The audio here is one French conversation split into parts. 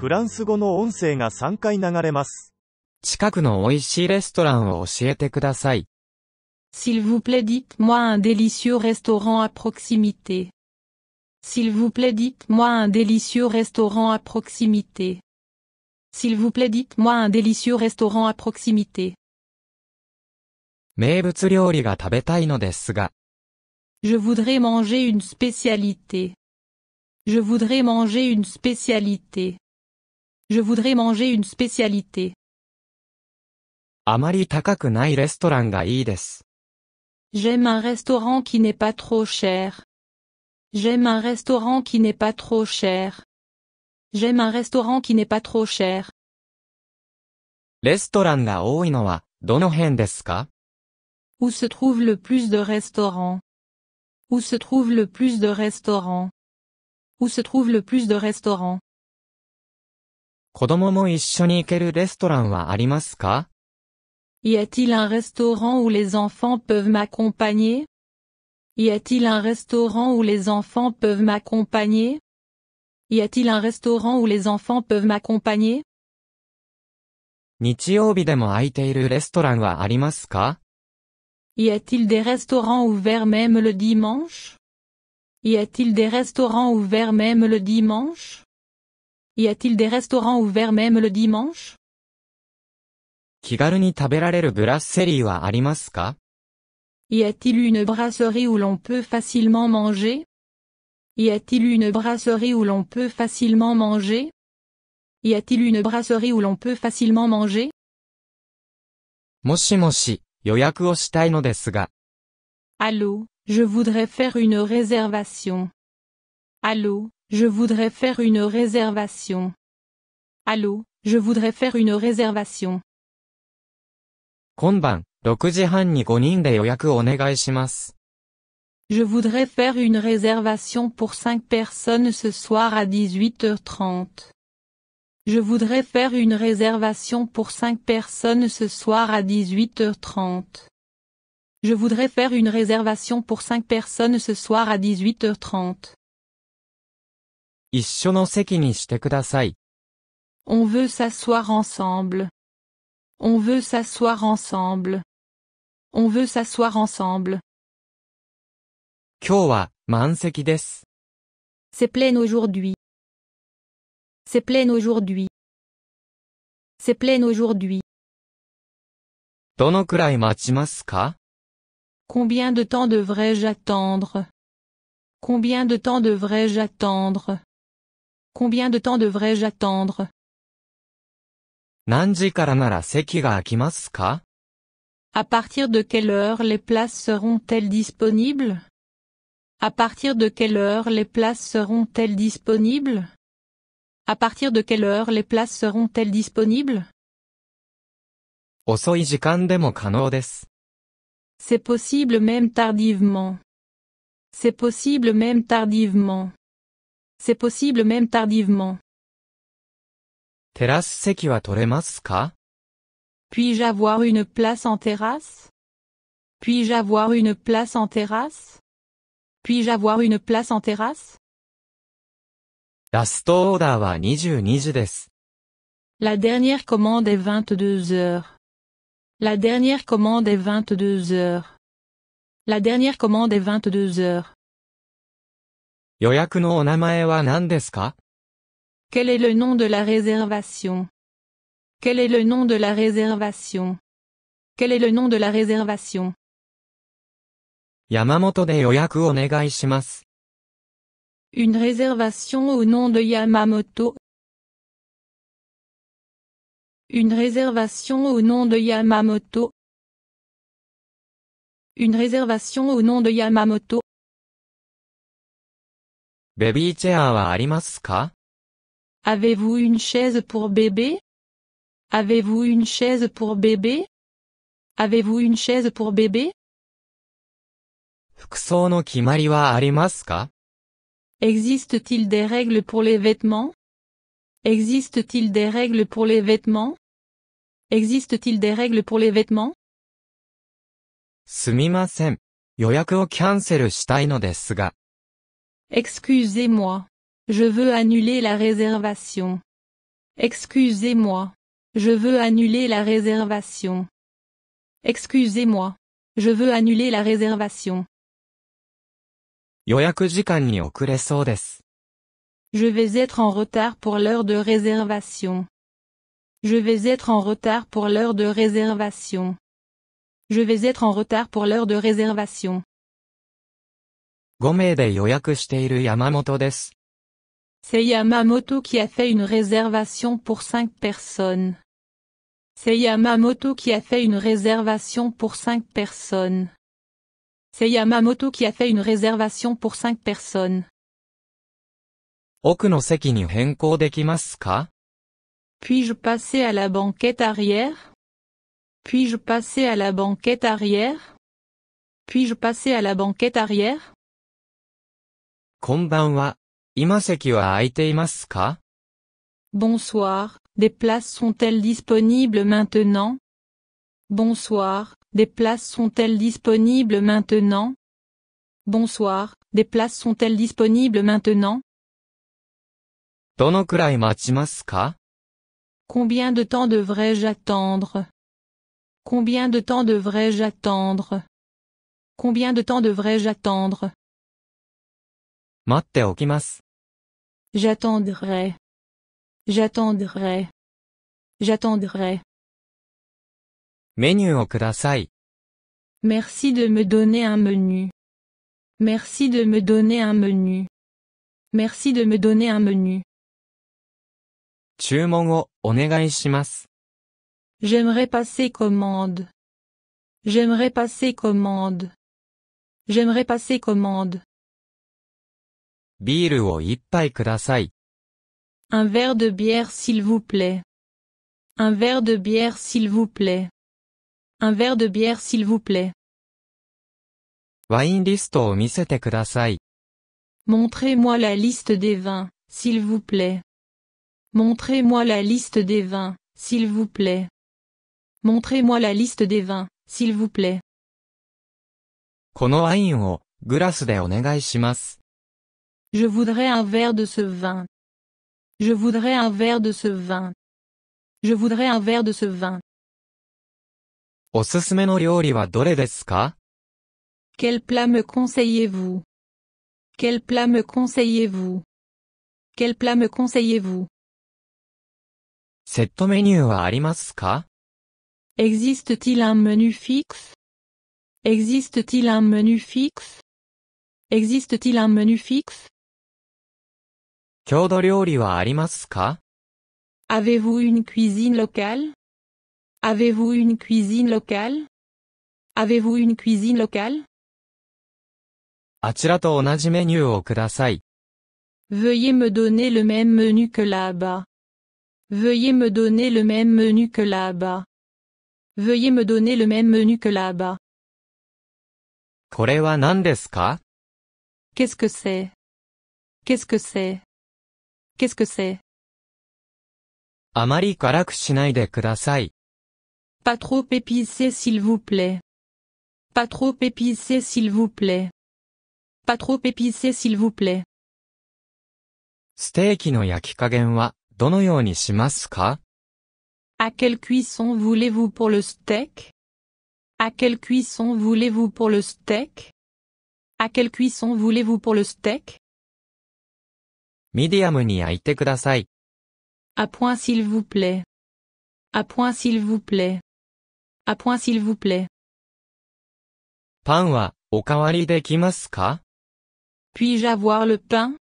フランス語の音声が3回流れます。近くの美味しいレストランを教えてください。S'il vous plaît, dites-moi un délicieux restaurant à proximité. S'il vous plaît, dites-moi un délicieux restaurant à proximité. S'il vous plaît, dites-moi un délicieux restaurant à proximité. 名物料理が食べたいのですが。Je voudrais manger une spécialité. Je voudrais manger une spécialité. Je voudrais manger une spécialité. J'aime un restaurant qui n'est pas trop cher. J'aime un restaurant qui n'est pas trop cher. J'aime un restaurant qui n'est pas trop cher. レストランが多いのはどの辺ですか Où se trouve le plus de restaurants Où se trouve le plus de restaurants Où se trouve le plus de restaurants y a-t-il un restaurant où les enfants peuvent m'accompagner Y a-t-il un restaurant où les enfants peuvent m'accompagner Y a-t-il un restaurant où les enfants peuvent m'accompagner Y a-t-il des restaurants ouverts même le dimanche Y a-t-il des restaurants ouverts même le dimanche y a-t-il des restaurants ouverts même le dimanche? Y a-t-il une brasserie où l'on peut facilement manger? Y a-t-il une brasserie où l'on peut facilement manger? Y a-t-il une brasserie où l'on peut facilement manger? Allô, je voudrais faire une réservation. Allô, je voudrais faire une réservation. Allô, je voudrais faire une réservation. 今晩6時半に5 Je voudrais faire une réservation pour 5 personnes ce soir à 18h30. Je voudrais faire une réservation pour 5 personnes ce soir à 18h30. Je voudrais faire une réservation pour 5 personnes ce soir à 18h30. On veut s'asseoir ensemble. On veut s'asseoir ensemble. On veut s'asseoir ensemble. C'est plein aujourd'hui. C'est plein aujourd'hui. C'est plein aujourd'hui. Combien de temps devrais-je attendre Combien de temps devrais-je attendre Combien de temps devrais-je attendre À partir de quelle heure les places seront-elles disponibles À partir de quelle heure les places seront-elles disponibles À partir de quelle heure les places seront-elles disponibles 遅い時間でも可能です。C'est possible même tardivement. C'est possible même tardivement. C'est possible même tardivement. Puis-je avoir une place en terrasse Puis-je avoir une place en terrasse Puis-je avoir une place en terrasse La dernière commande est 22 heures. La dernière commande est 22 heures. La dernière commande est 22 heures. 予約のお名前は何ですか Quel est le nom de la réservation Quel est le nom de la réservation Quel est le nom de la réservation Une réservation au nom de Yamamoto. Une réservation au nom de Yamamoto. Une réservation au nom de Yamamoto. ベビーチェアはありますか Avez-vous une chaise pour bébé Avez-vous une chaise pour bébé Avez-vous une chaise pour bébé 服装の決まりはありますか Existe-t-il des règles pour les vêtements Existe-t-il des règles pour les vêtements Existe-t-il des règles pour les vêtements すみません。予約をキャンセルしたいのですが。Excusez-moi. Je veux annuler la réservation. Excusez-moi. Je veux annuler la réservation. Excusez-moi. Je veux annuler la réservation. Je vais être en retard pour l'heure de réservation. Je vais être en retard pour l'heure de réservation. Je vais être en retard pour l'heure de réservation. 5 Yamamoto qui a fait une réservation pour 5 personnes. C'est Yamamoto qui a fait une réservation pour 5 personnes. C'est Yamamoto qui a fait une réservation pour 5 personnes. 奥の席に変更できますか Puis-je passer à la banquette arrière Puis-je passer à la banquette arrière Puis-je passer à la banquette arrière Bonsoir, des places sont-elles disponibles maintenant Bonsoir, des places sont-elles disponibles maintenant Bonsoir, des places sont-elles disponibles maintenant Combien de temps devrais-je attendre Combien de temps devrais-je attendre Combien de temps devrais-je attendre J'attendrai. j'attendrai, j'attendrai. Menu, Merci de me donner un menu. Merci de me donner un menu. Merci de me donner un menu. J'aimerais passer commande. J'aimerais passer commande. J'aimerais passer commande. Un verre de bière s'il vous plaît. Un verre de bière s'il vous plaît. Un verre de bière s'il vous plaît. montrez moi la liste des vins, s'il vous plaît. Montrez-moi la liste des vins, s'il vous plaît. Montrez-moi la liste des vins, s'il vous plaît. Je voudrais un verre de ce vin. Je voudrais un verre de ce vin. Je voudrais un verre de ce vin. Quel plat me conseillez-vous Quel plat me conseillez-vous Quel plat me conseillez-vous ka? Existe-t-il un menu fixe Existe-t-il un menu fixe Existe-t-il un menu fixe 郷土料理はありますか Avez-vous une cuisine locale? Avez-vous une cuisine locale? Avez-vous une cuisine locale? あちらと同じメニューをください。Veuillez me donner le même menu que là-bas. Veuillez me donner le même menu que là-bas. Veuillez me donner le même menu que là-bas. これは何ですか Qu'est-ce que c'est? Qu'est-ce que c'est? Qu'est-ce que c'est Pas trop épicé s'il vous plaît. Pas trop épicé s'il vous plaît. Pas trop épicé s'il vous plaît. shimaska À quelle cuisson voulez-vous pour le steak À quelle cuisson voulez-vous pour le steak À quelle cuisson voulez-vous pour le steak Medium A point s'il vous plaît. À point s'il vous plaît. A point s'il vous plaît. ka Puis-je avoir le pain?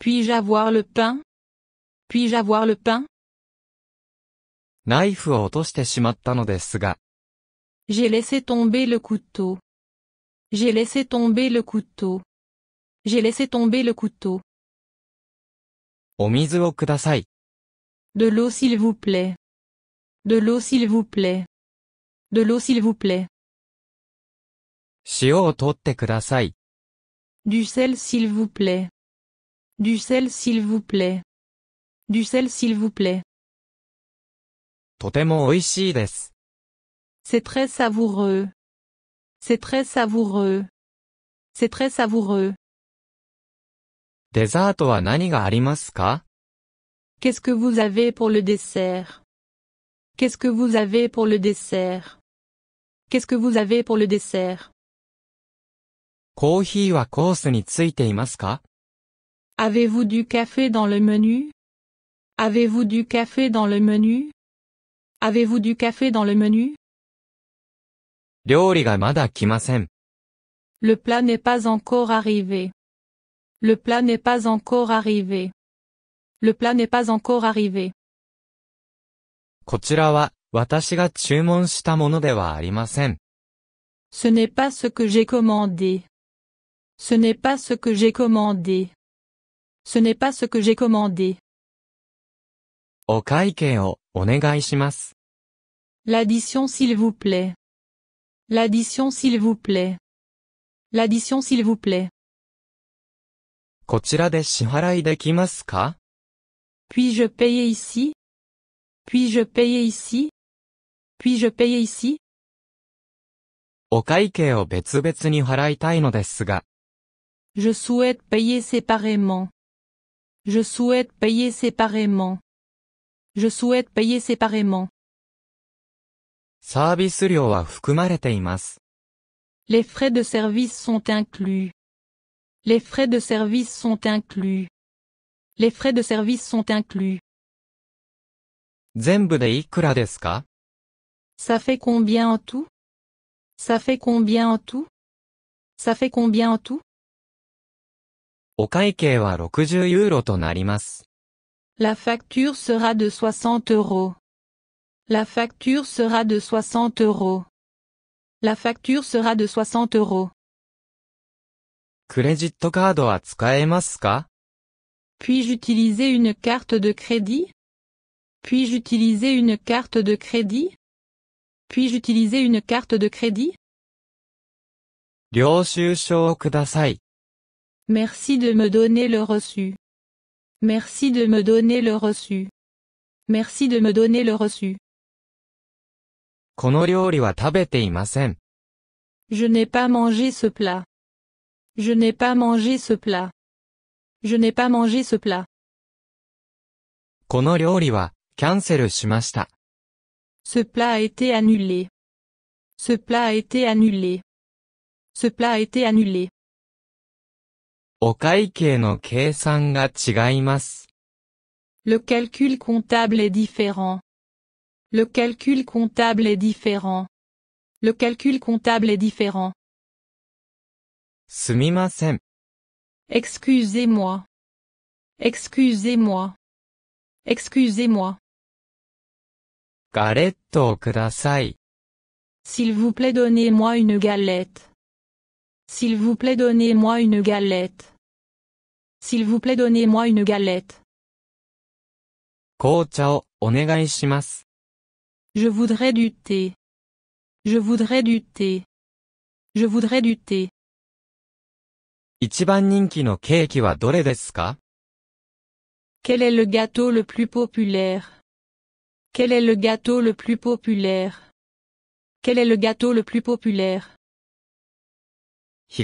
Puis-je avoir le pain? Puis-je avoir le pain? J'ai laissé tomber le couteau. J'ai laissé tomber le couteau. J'ai laissé tomber le couteau. De l'eau s'il vous plaît. De l'eau s'il vous plaît. De l'eau s'il vous plaît. Du sel s'il vous plaît. Du sel s'il vous plaît. Du sel s'il vous plaît. C'est très savoureux. C'est très savoureux. C'est très savoureux. Qu'est-ce que vous avez pour le dessert Qu'est-ce que vous avez pour le dessert Qu'est-ce que vous avez pour le dessert vous Avez-vous du café dans le menu Avez-vous du café dans le menu Avez-vous du café dans le menu Le plat n'est pas encore arrivé. Le plat n'est pas encore arrivé. Le plat n'est pas encore arrivé. Ce n'est pas ce que j'ai commandé. Ce n'est pas ce que j'ai commandé. Ce n'est pas ce que j'ai commandé. L'addition s'il vous plaît. L'addition s'il vous plaît. L'addition s'il vous plaît. こちらで支払いできますか Puis-je payer ici? Puis-je payer ici? Puis-je payer ici? お会計を別々に払いたいのですが。Je souhaite payer séparément. Je souhaite payer séparément. Je souhaite payer séparément. サービス料は含まれています。Les frais de service sont inclus. Les frais de service sont inclus. Les frais de service sont inclus. Ça fait combien en tout Ça fait combien en tout Ça fait combien en tout La facture sera de 60 euros. La facture sera de 60 euros. La facture sera de 60 euros. Puis-je utiliser une carte de crédit Puis-je utiliser une carte de crédit Puis-je utiliser une carte de crédit Merci de me donner le reçu. Merci de me donner le reçu. Merci de me donner le reçu. Je n'ai pas mangé ce plat. Je n'ai pas mangé ce plat. Je n'ai pas mangé ce plat. Ce plat a été annulé. Ce plat a été annulé. Ce plat a été annulé. Le calcul comptable est différent. Le calcul comptable est différent. Le calcul comptable est différent excusez moi Excusez-moi. Excusez-moi. S'il vous plaît, donnez-moi une galette. S'il vous plaît, donnez-moi une galette. S'il vous plaît, donnez-moi une galette. Je voudrais du thé. Je voudrais du thé. Je voudrais du thé. 一番人気のケーキはどれですか Quel est le gâteau le plus populaire Quel est le gâteau le plus populaire Quel est le gâteau le plus populaire Je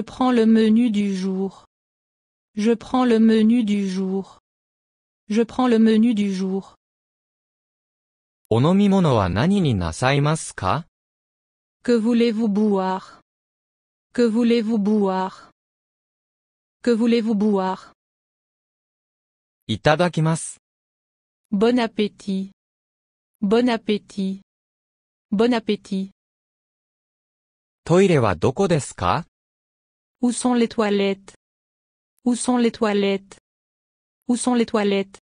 prends le menu du jour. Je prends le menu du jour. Je prends le menu du jour. お飲み物は何になさいますか Que voulez-vous boire que voulez-vous boire Que voulez-vous boire Bon appétit. Bon appétit. Bon appétit. トイレはどこですか Où sont les toilettes Où sont les toilettes Où sont les toilettes